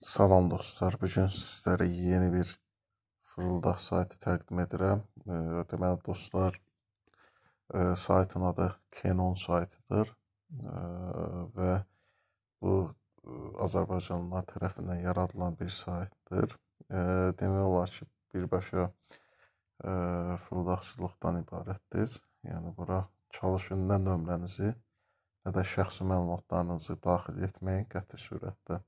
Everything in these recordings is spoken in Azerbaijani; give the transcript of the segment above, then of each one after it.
Salam dostlar, bu gün sizlərə yeni bir fırıldaq saytı təqdim edirəm. Deməli dostlar, saytın adı Canon saytıdır və bu Azərbaycanlılar tərəfindən yaradılan bir saytdır. Demək olar ki, birbaşa fırıldaqçılıqdan ibarətdir. Yəni bura çalışın nə nömrənizi, nə də şəxsi məlumatlarınızı daxil etməyin qəti sürətdə.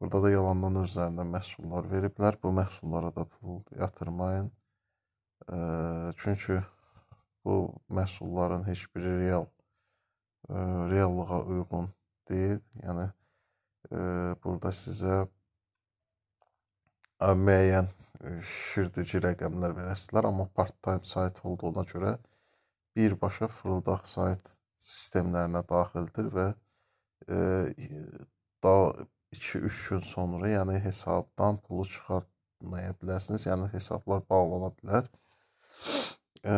Burada da yalandan özlərinə məhsullar veriblər. Bu məhsullara da pul yatırmayın. E, çünki bu məhsulların heç biri real e, reallığa uyğun deyil. Yəni e, burada sizə müəyyən e, şirdici rəqəmlər verəsizlər, amma part-time sayt olduğuna görə birbaşa fırıldaq sayt sistemlərinə daxildir və e, da 2-3 gün sonra, yəni hesabdan pulu çıxartmaya bilərsiniz. Yəni hesablar bağlana bilər. E,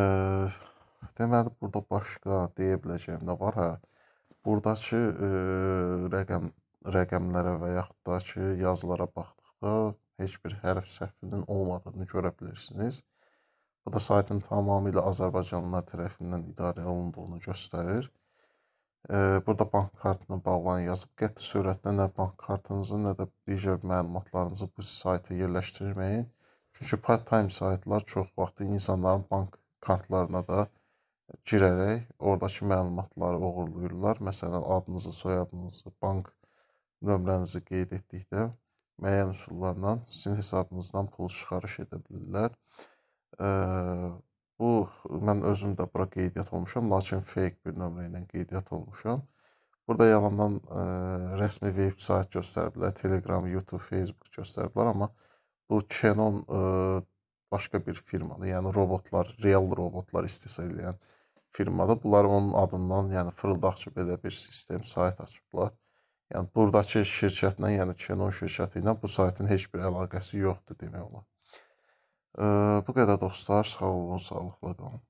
deməli burada başqa deyə biləcəyim nə var? Hə. Burdakı e, rəqəm rəqəmlərə və yaxud da ki, yazılara baxdıqda heç bir hərf səhvinin olmadığını görə bilirsiniz. Bu da saytın tamamilə azərbaycanlılar tərəfindən idarə olunduğunu göstərir. Burada bank kartına bağlayan yazıb. Qəti sürətlə nə bank kartınızı, nə də digər məlumatlarınızı bu sayta yerləşdirməyin. Çünki part-time saytlar çox vaxtı insanların bank kartlarına da girərək oradakı məlumatları oğurlayırlar. Məsələn, adınızı, soyadınızı, bank nömrənizi qeyd etdikdə müəyyən üsullarla sizin hesabınızdan pul çıxarış edə bilirlər. Mən özüm də bura qeydiyyat olmuşam, lakin fake bir nömrə ilə qeydiyyat olmuşam. Burada yalandan ə, e, rəsmi veb sayt göstəriblər, Telegram, YouTube, Facebook göstəriblər, amma bu Canon ə, e, başqa bir firmadır. Yəni robotlar, real robotlar istehsal edən firmada. Bunlar onun adından, yəni fırıldaqçı belə bir sistem sayt açıblar. Yəni burdakı şirkətlə, yəni Canon şirkəti ilə bu saytın heç bir əlaqəsi yoxdur demək olar. Ə, e, bu qədər dostlar, sağ olun, sağlıqla qalın.